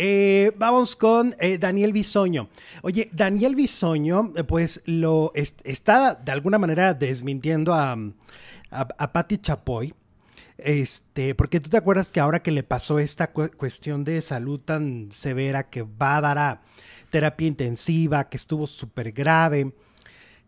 Eh, vamos con eh, Daniel Bisoño. Oye, Daniel Bisoño, eh, pues lo está de alguna manera desmintiendo a, a, Patti Chapoy. Este, porque tú te acuerdas que ahora que le pasó esta cuestión de salud tan severa que va a dar a terapia intensiva, que estuvo súper grave,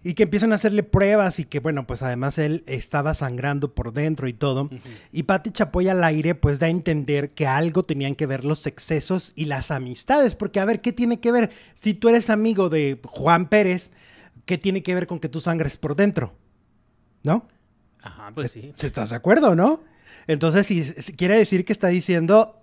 y que empiezan a hacerle pruebas y que, bueno, pues además él estaba sangrando por dentro y todo. Y pati Chapoy al aire pues da a entender que algo tenían que ver los excesos y las amistades. Porque a ver, ¿qué tiene que ver? Si tú eres amigo de Juan Pérez, ¿qué tiene que ver con que tú sangres por dentro? ¿No? Ajá, pues sí. ¿Estás de acuerdo, no? Entonces, si quiere decir que está diciendo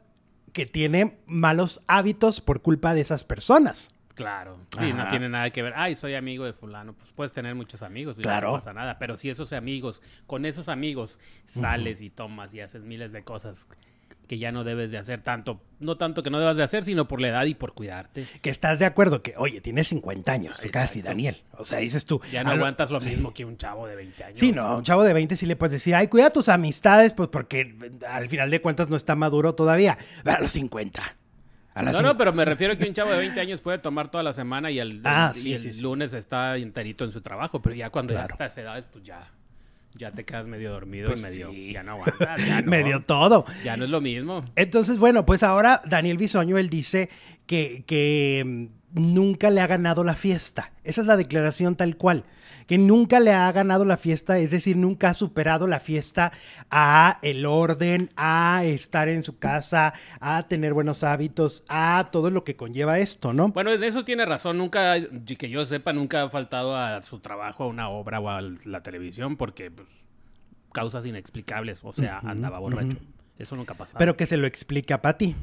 que tiene malos hábitos por culpa de esas personas. Claro, sí, no tiene nada que ver. Ay, soy amigo de fulano. Pues puedes tener muchos amigos, claro. no pasa nada. Pero si esos amigos, con esos amigos, sales y tomas y haces miles de cosas que ya no debes de hacer tanto, no tanto que no debas de hacer, sino por la edad y por cuidarte. Que estás de acuerdo que, oye, tienes 50 años, casi, Daniel. O sea, dices tú. Ya no aguantas lo mismo que un chavo de 20 años. Sí, no, un chavo de 20 sí le puedes decir, ay, cuida tus amistades, pues porque eh, al final de cuentas no está maduro todavía. A los 50 no, no, pero me refiero a que un chavo de 20 años puede tomar toda la semana y el, ah, lunes está enterito en su trabajo, pero ya cuando claro. ya estás edad, pues ya ya te quedas medio dormido pues y medio. Ya no aguantas. Ya no, medio todo. Ya no es lo mismo. Entonces, bueno, pues ahora Daniel Bisoño, él dice que, que nunca le ha ganado la fiesta. Esa es la declaración tal cual. Que nunca le ha ganado la fiesta, es decir, nunca ha superado la fiesta a el orden, a estar en su casa, a tener buenos hábitos, a todo lo que conlleva esto, ¿no? Bueno, eso tiene razón. Nunca, que yo sepa, nunca ha faltado a su trabajo, a una obra o a la televisión, porque pues, causas inexplicables. O sea, andaba borracho. Eso nunca pasa. Pero que se lo explique a Patti.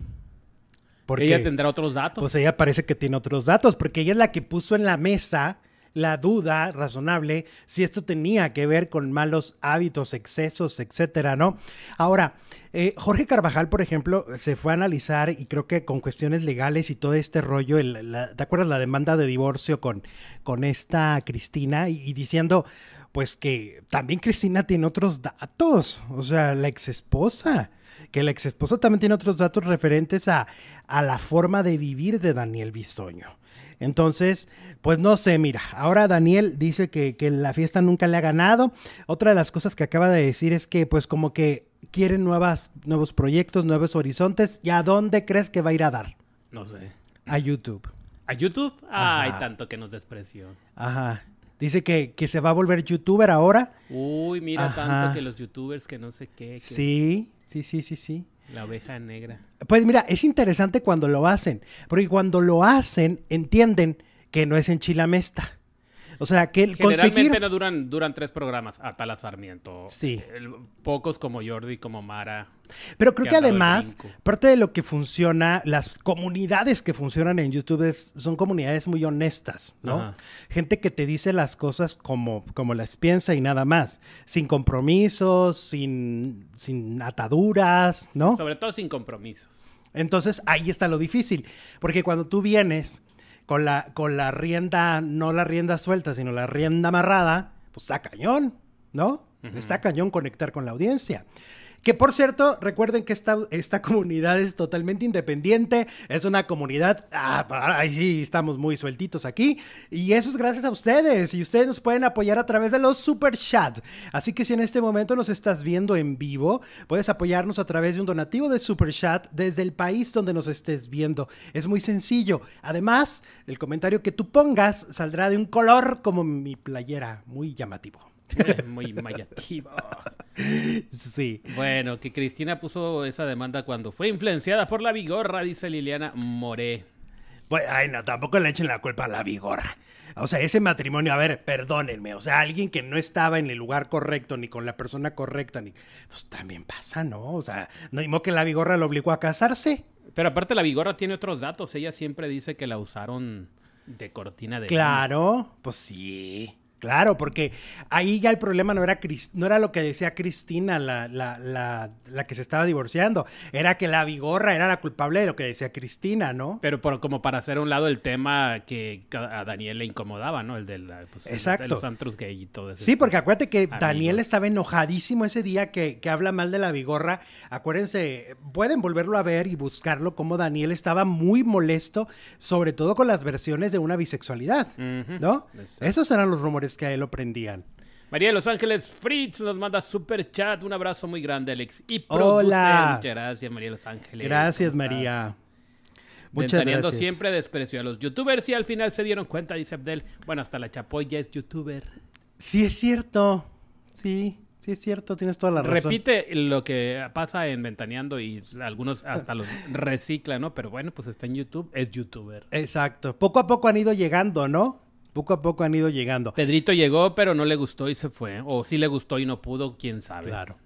Porque ella tendrá otros datos. Pues ella parece que tiene otros datos, porque ella es la que puso en la mesa la duda razonable si esto tenía que ver con malos hábitos, excesos, etcétera, ¿no? Ahora, eh, Jorge Carvajal, por ejemplo, se fue a analizar y creo que con cuestiones legales y todo este rollo, ¿te acuerdas la demanda de divorcio con, con esta Cristina? y, diciendo pues que también Cristina tiene otros datos, o sea, la exesposa, que la esposa también tiene otros datos referentes a, a la forma de vivir de Daniel Bisoño. Entonces, pues no sé, mira, ahora Daniel dice que, la fiesta nunca le ha ganado. Otra de las cosas que acaba de decir es que pues como que quiere nuevas, nuevos proyectos, nuevos horizontes. ¿Y a dónde crees que va a ir a dar? No sé. A YouTube. ¿A YouTube? Ay, tanto que nos despreció. Ajá. Dice que, se va a volver youtuber ahora. Uy, mira tanto que los youtubers que no sé qué. Sí, sí, sí, sí, sí. La oveja negra. Pues mira, es interesante cuando lo hacen, porque cuando lo hacen entienden que no es en o sea, que Generalmente no duran, duran tres programas, Atala Sarmiento. Sí. pocos como Jordi, como Mara. Pero creo que, además, parte de lo que funciona, las comunidades que funcionan en YouTube son comunidades muy honestas, ¿no? Gente que te dice las cosas como, como las piensa y nada más, sin compromisos, sin, sin ataduras, ¿no? Sobre todo sin compromisos. Entonces ahí está lo difícil, porque cuando tú vienes con la, con la rienda, no la rienda suelta, sino la rienda amarrada, pues está cañón, ¿no? Está cañón conectar con la audiencia. Que por cierto, recuerden que esta, esta comunidad es totalmente independiente, es una comunidad, ah, sí, estamos muy sueltitos aquí, y eso es gracias a ustedes, y ustedes nos pueden apoyar a través de los super chat. Así que si en este momento nos estás viendo en vivo, puedes apoyarnos a través de un donativo de super chat desde el país donde nos estés viendo. Es muy sencillo. Además, el comentario que tú pongas saldrá de un color como mi playera, muy llamativo. Muy, muy llamativo. Sí. Bueno, que Cristina puso esa demanda cuando fue influenciada por la vigorra, dice Liliana Moré. Pues, ay, no, tampoco le echen la culpa a la vigorra. O sea, ese matrimonio, a ver, perdónenme, o sea, alguien que no estaba en el lugar correcto, ni con la persona correcta, ni... Pues también pasa, ¿no? O sea, no mismo que la vigorra lo obligó a casarse. Pero aparte la vigorra tiene otros datos, ella siempre dice que la usaron de cortina de... Claro, pues sí. Claro, porque ahí ya el problema no era, no era lo que decía Cristina, la, la, que se estaba divorciando, era que la vigorra era la culpable de lo que decía Cristina, ¿no? Pero como para hacer a un lado el tema que a Daniel le incomodaba, ¿no? El de, pues, los antros gay y todo eso. Sí, porque acuérdate que Daniel estaba enojadísimo ese día que, habla mal de la vigorra. Acuérdense, pueden volverlo a ver y buscarlo, como Daniel estaba muy molesto, sobre todo con las versiones de una bisexualidad, ¿no? Esos eran los rumores que a él lo prendían. María de Los Ángeles Fritz nos manda super chat. Un abrazo muy grande, Alex. Y Hola. Muchas gracias, María de Los Ángeles. Gracias, María. Muchas gracias. siempre desprecio a los youtubers y al final se dieron cuenta, dice Abdel. Bueno, hasta la chapoya es youtuber. Sí, es cierto. Sí, sí es cierto. Tienes toda la razón. Repite lo que pasa en Ventaneando y algunos hasta los reciclan, ¿no? Pero bueno, pues está en YouTube. Es youtuber. Exacto. Poco a poco han ido llegando, ¿no? poco a poco han ido llegando. Pedrito llegó, pero no le gustó y se fue. O sí le gustó y no pudo, quién sabe. Claro.